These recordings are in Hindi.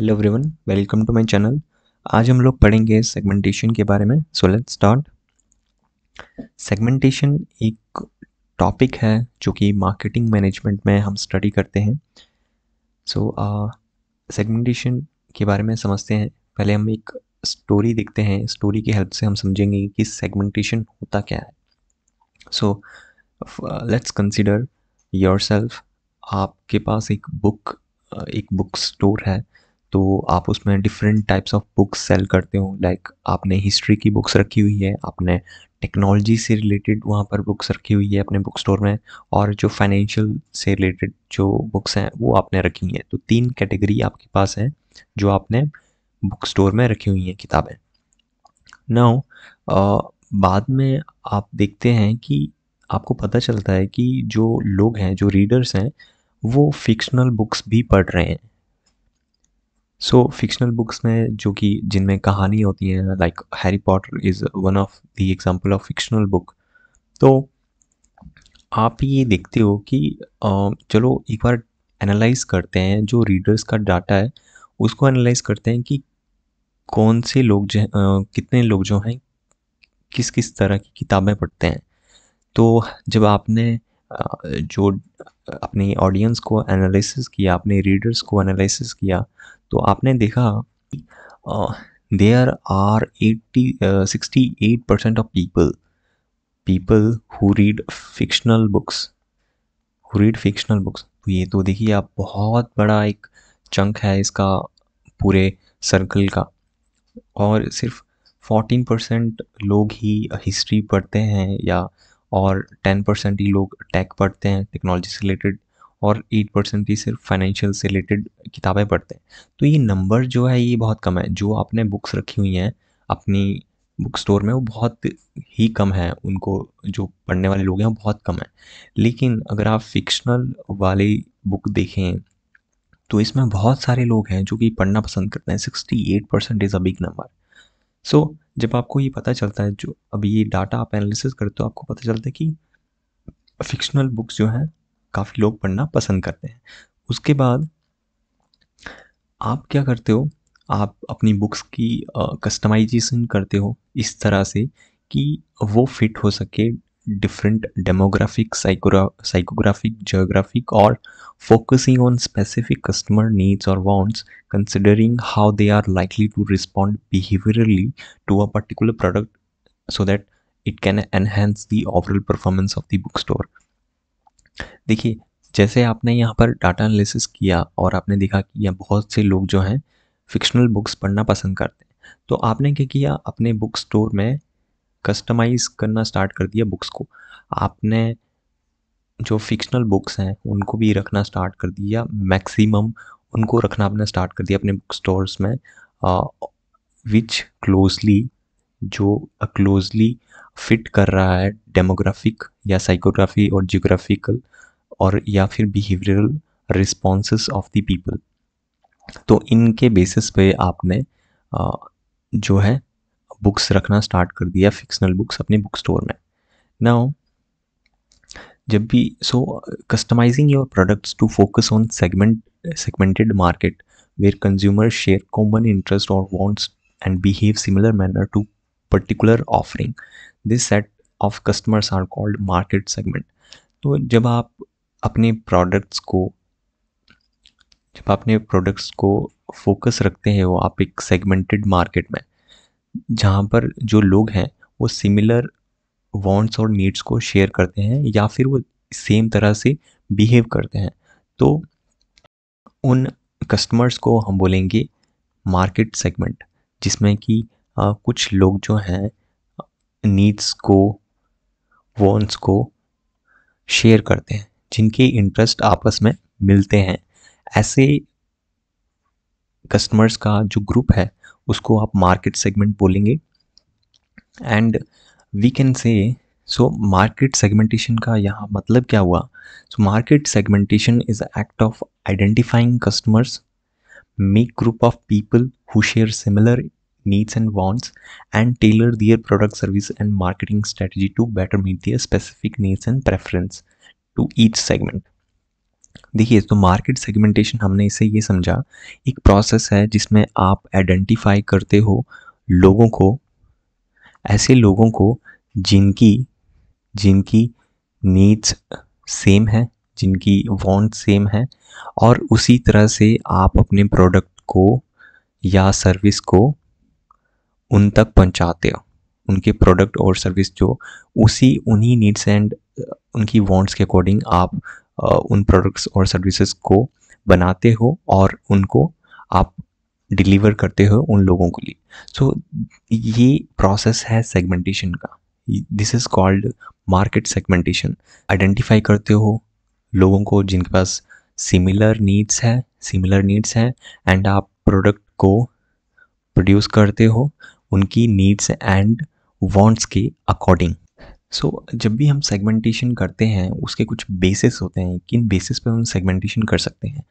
hello everyone welcome to my channel आज हम लोग पढ़ेंगे सेगमेंटेशन के बारे में सो लेट्स स्टार्ट सेगमेंटेशन एक टॉपिक है जो कि मार्केटिंग मैनेजमेंट में हम स्टडी करते हैं सो so, सेगमेंटेशन uh, के बारे में समझते हैं पहले हम एक स्टोरी देखते हैं स्टोरी की हेल्प से हम समझेंगे कि सेगमेंटेशन होता क्या है सो लेट्स कंसिडर योर आपके पास एक बुक एक बुक स्टोर है तो आप उसमें different types of books sell करते हो लाइक आपने हिस्ट्री की बुक्स रखी हुई है आपने टेक्नोलॉजी से रिलेटेड वहाँ पर बुक्स रखी हुई है अपने बुक स्टोर में और जो फाइनेंशियल से रिलेटेड जो बुक्स हैं वो आपने रखी हुई हैं तो तीन कैटेगरी आपके पास है जो आपने बुक स्टोर में रखी हुई हैं किताबें नाउ बाद में आप देखते हैं कि आपको पता चलता है कि जो लोग हैं जो रीडर्स हैं वो फिक्शनल बुक्स भी पढ़ रहे हैं सो फिक्शनल बुक्स में जो कि जिनमें कहानी होती है like Harry Potter is one of the example of fictional book तो आप ये देखते हो कि चलो एक बार एनालाइज करते हैं जो रीडर्स का डाटा है उसको एनालाइज करते हैं कि कौन से लोग जो कितने लोग जो हैं किस किस तरह की किताबें पढ़ते हैं तो जब आपने जो अपनी ऑडियंस को एनालिसिस किया अपने रीडर्स को एनालिसिस किया तो आपने देखा there are eighty sixty eight percent of people people who read fictional books who read fictional books तो ये तो देखिए आप बहुत बड़ा एक चंक है इसका पूरे सर्कल का और सिर्फ फोर्टीन परसेंट लोग ही हिस्ट्री पढ़ते हैं या और टेन परसेंट ही लोग टेक पढ़ते हैं टेक्नोलॉजी से रिलेटेड और एट परसेंट भी सिर्फ फाइनेंशियल से रिलेटेड किताबें पढ़ते हैं तो ये नंबर जो है ये बहुत कम है जो आपने बुक्स रखी हुई हैं अपनी बुक स्टोर में वो बहुत ही कम है उनको जो पढ़ने वाले लोग हैं वो बहुत कम है लेकिन अगर आप फिक्शनल वाली बुक देखें तो इसमें बहुत सारे लोग हैं जो कि पढ़ना पसंद करते हैं sixty eight percent is a big number so जब आपको ये पता चलता है जो अब ये डाटा आप एनालिसिस करते हो आपको पता चलता है कि फिक्शनल बुक्स जो हैं काफ़ी लोग पढ़ना पसंद करते हैं उसके बाद आप क्या करते हो आप अपनी बुक्स की कस्टमाइजेशन करते हो इस तरह से कि वो फिट हो सके डिफरेंट डेमोग्राफिक साइकोग्राफिक जोग्राफिक और focusing on specific customer needs और wants considering how they are likely to respond behaviourally to a particular product so that it can enhance the overall performance of the book store देखिए जैसे आपने यहाँ पर डाटा एनालिसिस किया और आपने देखा कि यहाँ बहुत से लोग जो हैं फिक्शनल बुक्स पढ़ना पसंद करते हैं तो आपने क्या किया अपने बुक स्टोर में कस्टमाइज़ करना स्टार्ट कर दिया बुक्स को आपने जो फिक्शनल बुक्स हैं उनको भी रखना स्टार्ट कर दिया मैक्सिमम उनको रखना आपने स्टार्ट कर दिया अपने बुक स्टोर्स में विच क्लोजली जो क्लोजली फिट कर रहा है डेमोग्राफिक या साइकोग्राफी और जियोग्राफिकल और या फिर behavioural response of the people तो इनके बेसिस पे आपने जो है बुक्स रखना स्टार्ट कर दिया फिक्शनल बुक्स अपने बुक स्टोर में नाउ जब भी so customising your products to focus on segment segmented market where consumer share common interest और wants and behave similar manner to particular offering this set of customers are called market segment तो जब आप अपने प्रोडक्ट्स को जब अपने प्रोडक्ट्स को फोकस रखते हैं वो आप एक सेगमेंटेड मार्केट में जहाँ पर जो लोग हैं वो सिमिलर वांट्स और नीड्स को शेयर करते हैं या फिर वो सेम तरह से बिहेव करते हैं तो उन कस्टमर्स को हम बोलेंगे मार्केट सेगमेंट जिसमें कि कुछ लोग जो हैं नीड्स को वॉन्ट्स को शेयर करते हैं जिनके इंटरेस्ट आपस में मिलते हैं ऐसे कस्टमर्स का जो ग्रुप है उसको आप मार्केट सेगमेंट बोलेंगे and we can say so market segmentation का यहाँ मतलब क्या हुआ so market segmentation is act of identifying customers make group of people who share similar needs and wants and tailor their product service and marketing strategy to better meet their specific needs and preference to each segment देखिए तो मार्केट सेगमेंटेशन हमने इसे ये समझा एक प्रोसेस है जिसमें आप आइडेंटिफाई करते हो लोगों को ऐसे लोगों को जिनकी जिनकी नीड्स सेम है जिनकी वॉन्ट सेम है और उसी तरह से आप अपने प्रोडक्ट को या सर्विस को उन तक पहुंचाते हो उनके प्रोडक्ट और सर्विस जो उसी उन्हीं नीड्स एंड उनकी वांट्स के अकॉर्डिंग आप उन प्रोडक्ट्स और सर्विसेज को बनाते हो और उनको आप डिलीवर करते हो उन लोगों के लिए सो ये प्रोसेस है सेगमेंटेशन का this is called market segmentation identify करते हो लोगों को जिनके पास सिमिलर नीड्स है सिमिलर नीड्स हैं एंड आप प्रोडक्ट को प्रोड्यूस करते हो उनकी नीड्स एंड वांट्स के अकॉर्डिंग सो so, जब भी हम सेगमेंटेशन करते हैं उसके कुछ बेसिस होते हैं किन बेसिस पे हम सेगमेंटेशन कर सकते हैं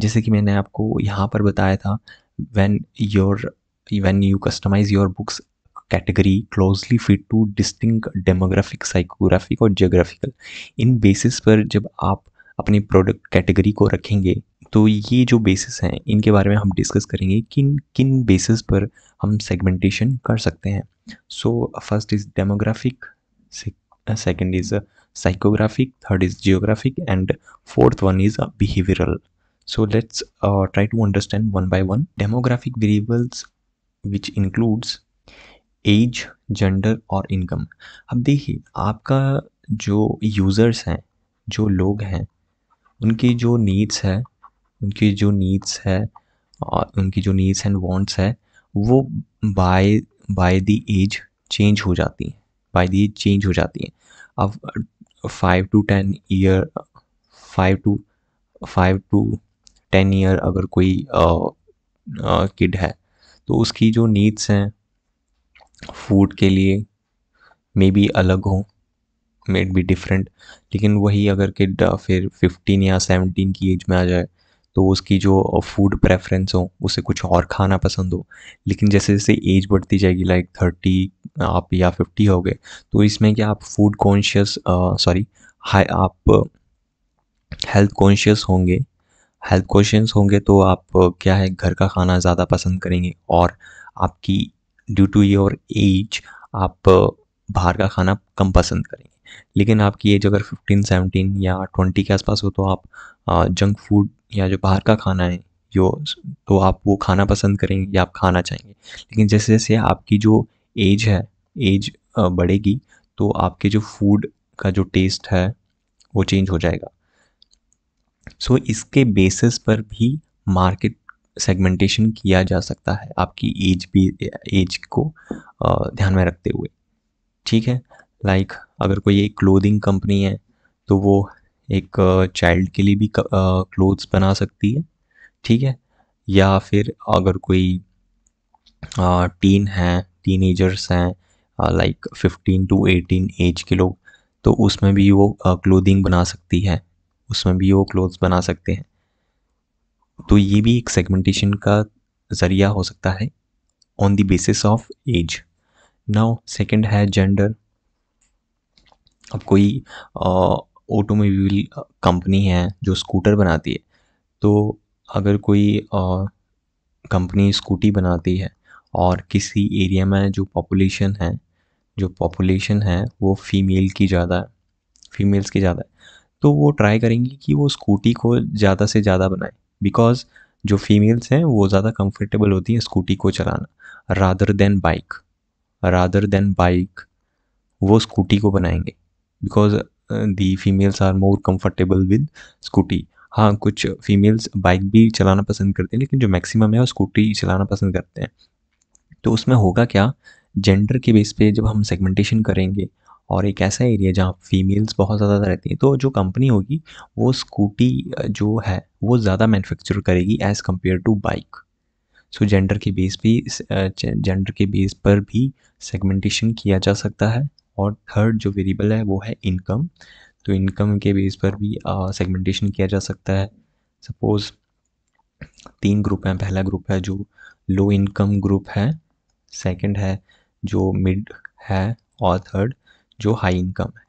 जैसे कि मैंने आपको यहाँ पर बताया था when your when you customise your books category closely fit to distinct demographic psychographic और जियोग्राफिकल इन बेसिस पर जब आप अपनी प्रोडक्ट कैटेगरी को रखेंगे तो ये जो बेसिस हैं इनके बारे में हम डिस्कस करेंगे किन किन बेसिस पर हम सेगमेंटेशन कर सकते हैं so first is demographic second is psychographic third is geographic and fourth one is behavioural so let's try to understand one by one demographic variables which includes age gender और इनकम अब देखिए आपका जो यूज़र्स हैं जो लोग हैं उनकी जो नीड्स है उनकी जो नीड्स है और उनकी जो नीड्स एंड वांट्स है वो by by the age change हो जाती हैं बाय द एज चेंज हो जाती हैं अब five to ten year five to five to ten year अगर कोई किड है तो उसकी जो नीड्स हैं फूड के लिए मे बी अलग हों मेड बी डिफरेंट लेकिन वही अगर किड फिर फिफ्टीन या सेवनटीन की एज में आ जाए तो उसकी जो फूड प्रेफरेंस हो उसे कुछ और खाना पसंद हो लेकिन जैसे जैसे एज बढ़ती जाएगी लाइक थर्टी आप या फिफ्टी हो गए तो इसमें क्या आप फूड कॉन्शियस सॉरी हाई आप हेल्थ कॉन्शियस होंगे हेल्थ कॉन्शियस होंगे तो आप क्या है घर का खाना ज़्यादा पसंद करेंगे और आपकी ड्यू टू योर एज आप बाहर का खाना कम पसंद करेंगे लेकिन आपकी एज अगर फिफ्टीन सेवनटीन या ट्वेंटी के आसपास हो तो आप जंक फूड या जो बाहर का खाना है जो तो आप वो खाना पसंद करेंगे या आप खाना चाहेंगे लेकिन जैसे जैसे आपकी जो एज है एज बढ़ेगी तो आपके जो फूड का जो टेस्ट है वो चेंज हो जाएगा सो so, इसके बेसिस पर भी मार्केट सेगमेंटेशन किया जा सकता है आपकी एज भी एज को ध्यान में रखते हुए ठीक है लाइक like, अगर कोई एक क्लोदिंग कंपनी है तो वो एक चाइल्ड uh, के लिए भी क्लोथ्स uh, बना सकती है ठीक है या फिर अगर कोई टीन है टीनेजर्स हैं like fifteen to eighteen age के लोग तो उसमें भी वो क्लोदिंग uh, बना सकती है उसमें भी वो क्लोथ्स बना सकते हैं तो ये भी एक सेगमेंटेशन का ज़रिया हो सकता है on the basis of age now second है जेंडर अब कोई ऑटोमोबाइल कंपनी है जो स्कूटर बनाती है तो अगर कोई कंपनी स्कूटी बनाती है और किसी एरिया में जो पॉपुलेशन है जो पॉपुलेशन है वो फीमेल की ज़्यादा है फीमेल्स की ज़्यादा है तो वो ट्राई करेंगी कि वो स्कूटी को ज़्यादा से ज़्यादा बनाए बिकॉज़ जो फीमेल्स हैं वो ज़्यादा कंफर्टेबल होती हैं स्कूटी को चलाना rather than bike rather than bike वो स्कूटी को बनाएंगे because the females are more comfortable with scooty हाँ कुछ फीमेल्स बाइक भी चलाना पसंद करते हैं लेकिन जो मैक्सिमम है वो स्कूटी चलाना पसंद करते हैं तो उसमें होगा क्या जेंडर के बेस पे जब हम सेगमेंटेशन करेंगे और एक ऐसा एरिया जहाँ फीमेल्स बहुत ज़्यादा रहती हैं तो जो कंपनी होगी वो स्कूटी जो है वो ज़्यादा मैन्युफैक्चर करेगी as compare to bike so gender के बेस पे जेंडर के बेस पर भी सेगमेंटेशन किया जा सकता है और थर्ड जो वेरिएबल है वो है इनकम तो इनकम के बेस पर भी सेगमेंटेशन किया जा सकता है सपोज़ तीन ग्रुप हैं पहला ग्रुप है जो लो इनकम ग्रुप है सेकंड है जो मिड है और थर्ड जो हाई इनकम है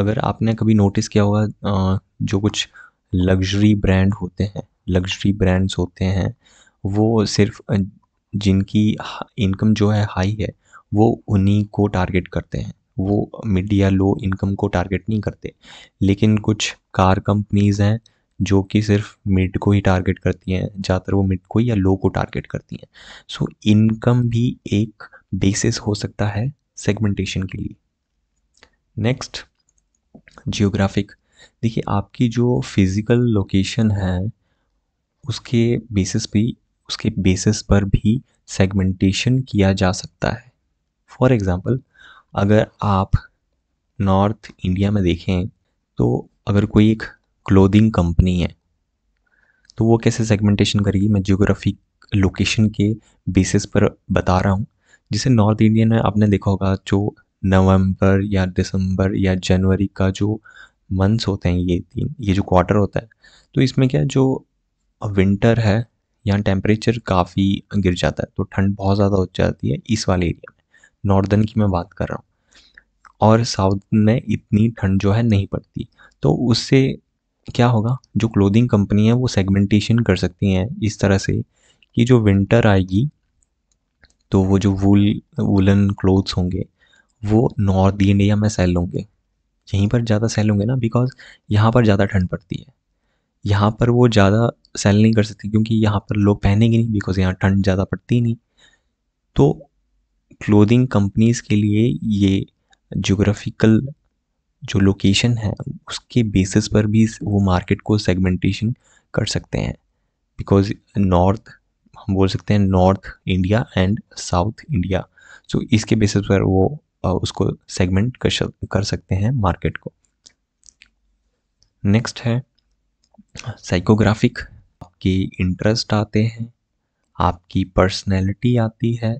अगर आपने कभी नोटिस किया होगा जो कुछ लग्जरी ब्रांड होते हैं लग्जरी ब्रांड्स होते हैं वो सिर्फ जिनकी इनकम जो है हाई है वो उन्हीं को टारगेट करते हैं वो मिड या लो इनकम को टारगेट नहीं करते लेकिन कुछ कार कंपनीज़ हैं जो कि सिर्फ मिड को ही टारगेट करती हैं ज़्यादातर वो मिड को या लो को टारगेट करती हैं सो इनकम भी एक बेसिस हो सकता है सेगमेंटेशन के लिए नेक्स्ट जियोग्राफिक देखिए आपकी जो फिज़िकल लोकेशन है उसके बेसिस भी उसके बेसिस पर भी सेगमेंटेशन किया जा सकता है फॉर एग्ज़ाम्पल अगर आप नॉर्थ इंडिया में देखें तो अगर कोई एक क्लोदिंग कंपनी है तो वो कैसे सेगमेंटेशन करेगी मैं जियोग्राफिक लोकेशन के बेसिस पर बता रहा हूँ जिसे नॉर्थ इंडियन में आपने देखा होगा जो नवंबर या दिसंबर या जनवरी का जो मंथ्स होते हैं ये तीन ये जो क्वार्टर होता है तो इसमें क्या जो विंटर है यहाँ टेम्परेचर काफ़ी गिर जाता है तो ठंड बहुत ज़्यादा हो जाती है इस वाले एरिया में नॉर्दर्न की मैं बात कर रहा हूँ और साउथ में इतनी ठंड जो है नहीं पड़ती तो उससे क्या होगा जो क्लोदिंग कंपनी है वो सेगमेंटेशन कर सकती हैं इस तरह से कि जो विंटर आएगी तो वो जो वूल वूलन क्लोथ्स होंगे वो नॉर्थ इंडिया में सेल होंगे यहीं पर ज़्यादा सेल होंगे ना बिकॉज यहाँ पर ज़्यादा ठंड पड़ती है यहाँ पर वो ज़्यादा सेल नहीं कर सकती क्योंकि यहाँ पर लोग पहनेंगे नहीं बिकॉज यहाँ ठंड ज़्यादा पड़ती नहीं तो क्लोथिंग कंपनीज़ के लिए ये जोग्राफिकल जो लोकेशन है उसके बेसिस पर भी वो मार्केट को सेगमेंटेशन कर सकते हैं बिकॉज नॉर्थ हम बोल सकते हैं north India and south India so इसके बेसिस पर वो उसको सेगमेंट कर सकते हैं मार्केट को नेक्स्ट है साइकोग्राफिक आपके इंटरेस्ट आते हैं आपकी पर्सनैलिटी आती है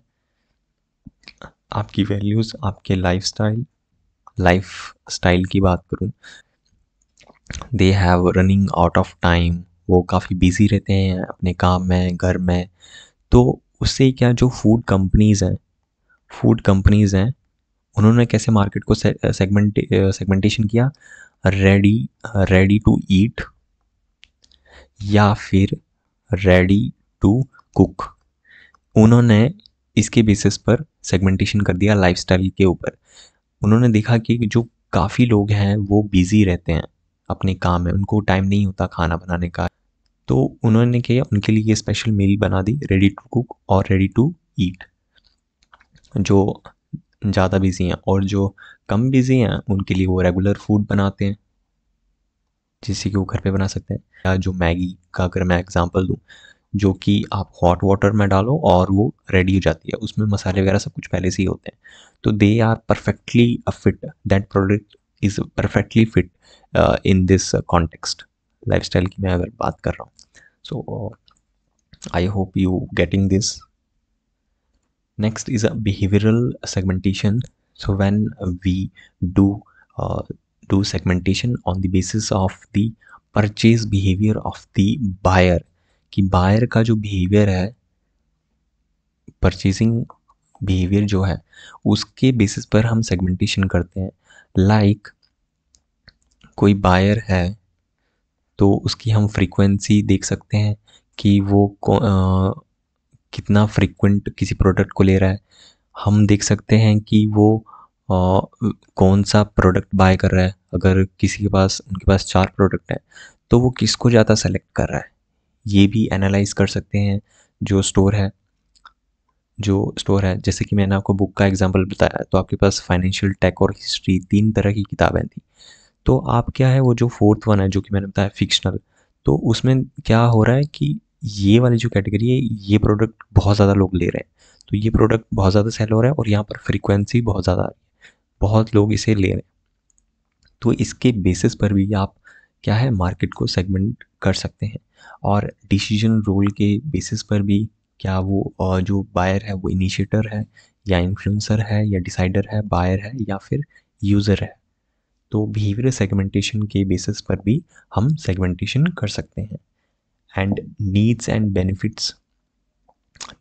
आपकी वैल्यूज़ आपके लाइफ स्टाइल लाइफ स्टाइल की बात करूँ they have running out of time वो काफ़ी बिज़ी रहते हैं अपने काम में घर में तो उससे क्या जो फूड कंपनीज़ हैं फूड कंपनीज़ हैं उन्होंने कैसे मार्केट को सेगमेंट सेगमेंटेशन किया रेडी रेडी टू ईट या फिर रेडी टू कुक उन्होंने इसके बेसिस पर सेगमेंटेशन कर दिया लाइफस्टाइल के ऊपर उन्होंने देखा कि जो काफ़ी लोग हैं वो बिज़ी रहते हैं अपने काम में उनको टाइम नहीं होता खाना बनाने का तो उन्होंने किया उनके लिए स्पेशल मील बना दी रेडी टू कुक और रेडी टू ईट जो ज़्यादा बिज़ी हैं और जो कम बिज़ी हैं उनके लिए वो रेगुलर फूड बनाते हैं जिससे कि वो घर पे बना सकते हैं या जो मैगी का अगर मैं एग्ज़ाम्पल दूँ जो कि आप हॉट वाटर में डालो और वो रेडी हो जाती है उसमें मसाले वगैरह सब कुछ पहले से ही होते हैं तो they are perfectly a fit that product is perfectly fit in this context life style की मैं अगर बात कर रहा हूँ so I hope you getting this next is a behavioural segmentation so when we do do segmentation on the basis of the purchase behaviour of the buyer कि बायर का जो बिहेवियर है परचेजिंग बिहेवियर जो है उसके बेसिस पर हम सेगमेंटेशन करते हैं लाइक like, कोई बायर है तो उसकी हम फ्रीक्वेंसी देख सकते हैं कि वो आ, कितना फ्रीक्वेंट किसी प्रोडक्ट को ले रहा है हम देख सकते हैं कि वो आ, कौन सा प्रोडक्ट बाय कर रहा है अगर किसी के पास उनके पास चार प्रोडक्ट हैं तो वो किसको ज़्यादा सेलेक्ट कर रहा है ये भी एनालाइज कर सकते हैं जो स्टोर है जो स्टोर है जैसे कि मैंने आपको बुक का एग्जांपल बताया तो आपके पास फाइनेंशियल टेक और हिस्ट्री तीन तरह की किताबें थी तो आप क्या है वो जो फोर्थ वन है जो कि मैंने बताया फिक्शनल तो उसमें क्या हो रहा है कि ये वाली जो कैटेगरी है ये प्रोडक्ट बहुत ज़्यादा लोग ले रहे हैं तो ये प्रोडक्ट बहुत ज़्यादा सेल हो रहा है और यहाँ पर फ्रिक्वेंसी बहुत ज़्यादा आ रही है बहुत लोग इसे ले रहे हैं तो इसके बेसिस पर भी आप क्या है मार्केट को सेगमेंट कर सकते हैं और डिसीजन रोल के बेसिस पर भी क्या वो जो बायर है वो इनिशिएटर है या इन्फ्लुएंसर है या डिसाइडर है बायर है या फिर यूज़र है तो बिहेवियर सेगमेंटेशन के बेसिस पर भी हम सेगमेंटेशन कर सकते हैं and needs and benefits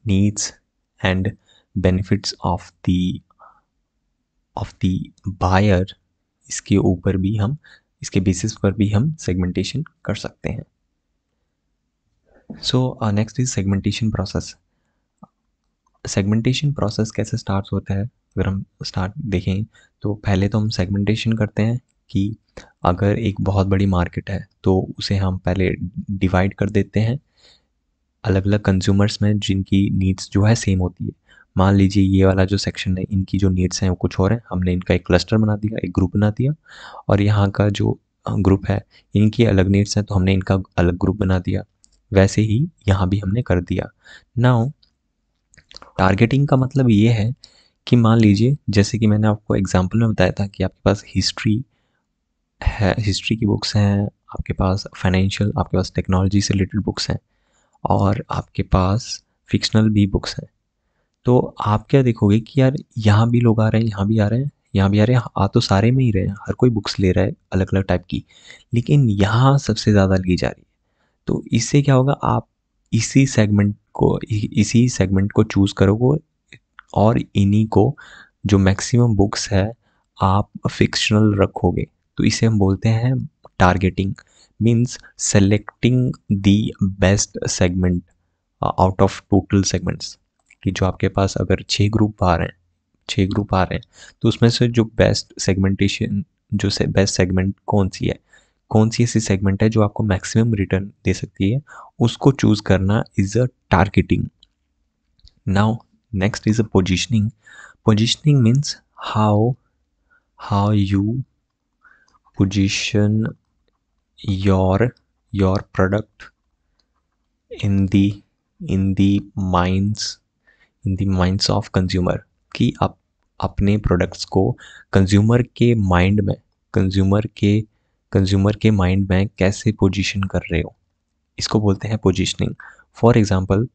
needs and benefits of the of the buyer इसके ऊपर भी हम इसके बेसिस पर भी हम सेगमेंटेशन कर सकते हैं so next is segmentation process segmentation process कैसे स्टार्ट होता है अगर हम स्टार्ट देखें तो पहले तो हम सेगमेंटेशन करते हैं कि अगर एक बहुत बड़ी मार्केट है तो उसे हम पहले डिवाइड कर देते हैं अलग अलग कंज्यूमर्स में जिनकी नीड्स जो है सेम होती है मान लीजिए ये वाला जो सेक्शन है इनकी जो नीड्स हैं वो कुछ और हैं हमने इनका एक क्लस्टर बना दिया एक ग्रुप बना दिया और यहाँ का जो ग्रुप है इनकी अलग नीड्स हैं तो हमने इनका अलग ग्रुप बना दिया वैसे ही यहाँ भी हमने कर दिया नाउ टारगेटिंग का मतलब ये है कि मान लीजिए जैसे कि मैंने आपको एग्जाम्पल में बताया था कि आपके पास हिस्ट्री है हिस्ट्री की बुक्स हैं आपके पास फाइनेंशियल आपके पास टेक्नोलॉजी से रिलेटेड बुक्स हैं और आपके पास फिक्शनल भी बुक्स हैं तो आप क्या देखोगे कि यार यहाँ भी लोग आ रहे हैं यहाँ भी आ रहे हैं यहाँ भी आ रहे हैं आ हाँ, तो सारे में ही रहे हैं हर कोई बुक्स ले रहा है अलग अलग टाइप की लेकिन यहाँ सबसे ज़्यादा ली जा रही है तो इससे क्या होगा आप इसी सेगमेंट को इसी सेगमेंट को चूज़ करोगे और इन्हीं को जो मैक्सिमम बुक्स है आप फिक्शनल रखोगे तो इसे हम बोलते हैं targeting means selecting the best segment out of total segments कि जो आपके पास अगर छः ग्रुप आ रहे हैं छः ग्रुप आ रहे हैं तो उसमें से जो बेस्ट सेगमेंटेशन जो से बेस्ट सेगमेंट कौन सी है कौन सी ऐसी सेगमेंट है जो आपको मैक्सिमम रिटर्न दे सकती है उसको चूज़ करना is a targeting now next is a positioning positioning means how how you position your your product in the in the minds in the minds of consumer कि आप अपने प्रोडक्ट्स को कंज्यूमर के माइंड में कंज्यूमर के कंज्यूमर के माइंड में कैसे पोजीशन कर रहे हो इसको बोलते हैं पोजीशनिंग फॉर एग्ज़ाम्पल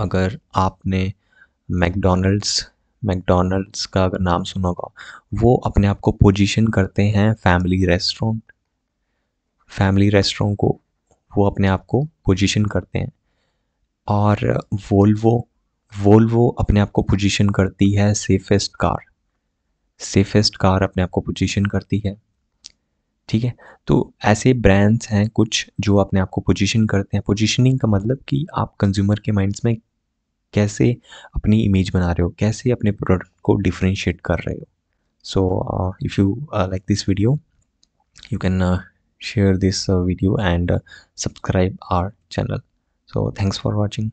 अगर आपने मैकडोनल्ड्स मैकडोनल्ड्स का अगर नाम सुना होगा वो अपने आप को पोजीशन करते हैं फैमिली रेस्टोरेंट फैमिली रेस्टोरेंट को वो अपने आप को पोजीशन करते हैं और वोल्वो वोल्वो अपने आप को पोजीशन करती है सेफेस्ट कार सेफेस्ट कार अपने आप को पोजीशन करती है ठीक है तो ऐसे ब्रांड्स हैं कुछ जो अपने आप को पोजीशन करते हैं पोजीशनिंग का मतलब कि आप कंज्यूमर के माइंड्स में कैसे अपनी इमेज बना रहे हो कैसे अपने प्रोडक्ट को डिफ्रेंशिएट कर रहे हो so if you like this video you can share this video and subscribe our channel so thanks for watching